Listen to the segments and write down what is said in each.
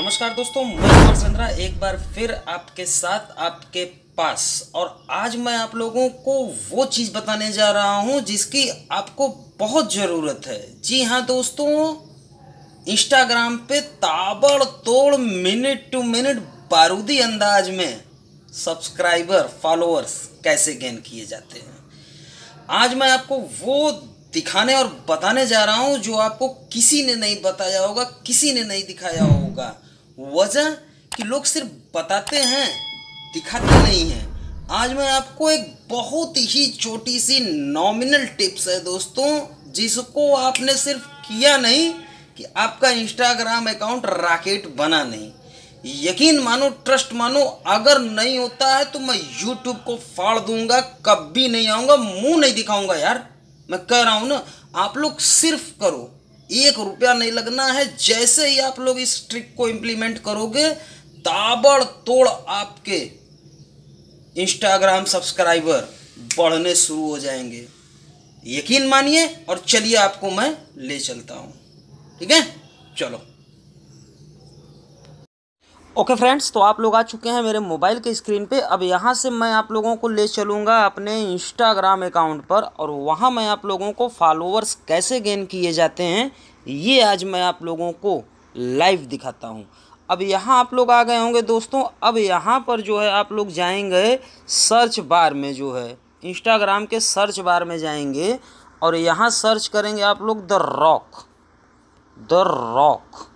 नमस्कार दोस्तों मैं कुमार चंद्रा एक बार फिर आपके साथ आपके पास और आज मैं आप लोगों को वो चीज़ बताने जा रहा हूँ जिसकी आपको बहुत ज़रूरत है जी हाँ दोस्तों इंस्टाग्राम पे ताबड़तोड़ मिनट टू मिनट बारूदी अंदाज में सब्सक्राइबर फॉलोअर्स कैसे गेन किए जाते हैं आज मैं आपको वो दिखाने और बताने जा रहा हूं जो आपको किसी ने नहीं बताया होगा किसी ने नहीं दिखाया होगा वजह कि लोग सिर्फ बताते हैं दिखाते नहीं हैं आज मैं आपको एक बहुत ही छोटी सी नॉमिनल टिप्स है दोस्तों जिसको आपने सिर्फ किया नहीं कि आपका इंस्टाग्राम अकाउंट राकेट बना नहीं यकीन मानो ट्रस्ट मानो अगर नहीं होता है तो मैं यूट्यूब को फाड़ दूंगा कभी नहीं आऊंगा मुंह नहीं दिखाऊंगा यार मैं कह रहा हूँ ना आप लोग सिर्फ करो एक रुपया नहीं लगना है जैसे ही आप लोग इस ट्रिक को इम्प्लीमेंट करोगे ताबड़ तोड़ आपके इंस्टाग्राम सब्सक्राइबर बढ़ने शुरू हो जाएंगे यकीन मानिए और चलिए आपको मैं ले चलता हूँ ठीक है चलो ओके फ्रेंड्स तो आप लोग आ चुके हैं मेरे मोबाइल के स्क्रीन पे अब यहाँ से मैं आप लोगों को ले चलूँगा अपने इंस्टाग्राम अकाउंट पर और वहाँ मैं आप लोगों को फॉलोअर्स कैसे गेन किए जाते हैं ये आज मैं आप लोगों को लाइव दिखाता हूँ अब यहाँ आप लोग आ गए होंगे दोस्तों अब यहाँ पर जो है आप लोग जाएंगे सर्च बार में जो है इंस्टाग्राम के सर्च बार में जाएंगे और यहाँ सर्च करेंगे आप लोग the rock the rock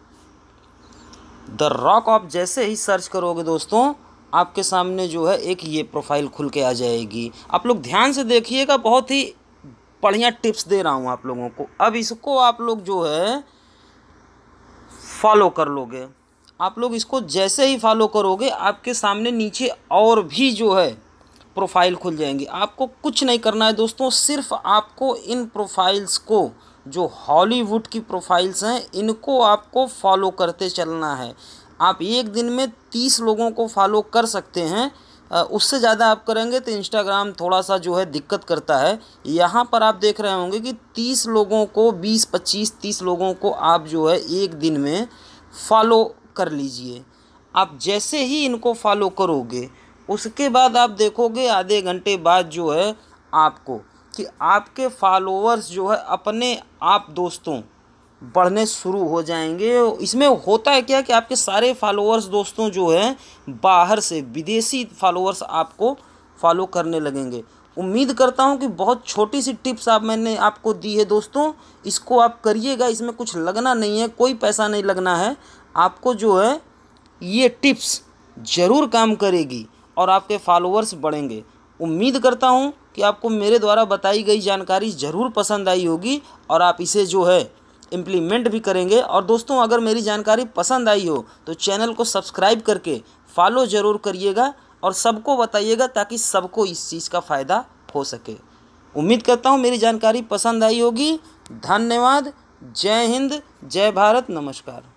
the rock of जैसे ही सर्च करोगे दोस्तों आपके सामने जो है एक ये प्रोफाइल खुल के आ जाएगी आप लोग ध्यान से देखिएगा बहुत ही बढ़िया टिप्स दे रहा हूँ आप लोगों को अब इसको आप लोग जो है फॉलो कर लोगे आप लोग इसको जैसे ही फॉलो करोगे आपके सामने नीचे और भी जो है प्रोफाइल खुल जाएंगी आपको कुछ नहीं करना है दोस्तों सिर्फ आपको इन प्रोफाइल्स को जो हॉलीवुड की प्रोफाइल्स हैं इनको आपको फॉलो करते चलना है आप एक दिन में तीस लोगों को फॉलो कर सकते हैं उससे ज़्यादा आप करेंगे तो इंस्टाग्राम थोड़ा सा जो है दिक्कत करता है यहाँ पर आप देख रहे होंगे कि तीस लोगों को बीस पच्चीस तीस लोगों को आप जो है एक दिन में फॉलो कर लीजिए आप जैसे ही इनको फॉलो करोगे उसके बाद आप देखोगे आधे घंटे बाद जो है आपको कि आपके फॉलोअर्स जो है अपने आप दोस्तों बढ़ने शुरू हो जाएंगे इसमें होता है क्या कि आपके सारे फॉलोअर्स दोस्तों जो हैं बाहर से विदेशी फॉलोअर्स आपको फॉलो करने लगेंगे उम्मीद करता हूँ कि बहुत छोटी सी टिप्स आप मैंने आपको दी है दोस्तों इसको आप करिएगा इसमें कुछ लगना नहीं है कोई पैसा नहीं लगना है आपको जो है ये टिप्स ज़रूर काम करेगी और आपके फॉलोअर्स बढ़ेंगे उम्मीद करता हूँ कि आपको मेरे द्वारा बताई गई जानकारी ज़रूर पसंद आई होगी और आप इसे जो है इम्प्लीमेंट भी करेंगे और दोस्तों अगर मेरी जानकारी पसंद आई हो तो चैनल को सब्सक्राइब करके फॉलो ज़रूर करिएगा और सबको बताइएगा ताकि सबको इस चीज़ का फ़ायदा हो सके उम्मीद करता हूँ मेरी जानकारी पसंद आई होगी धन्यवाद जय हिंद जय भारत नमस्कार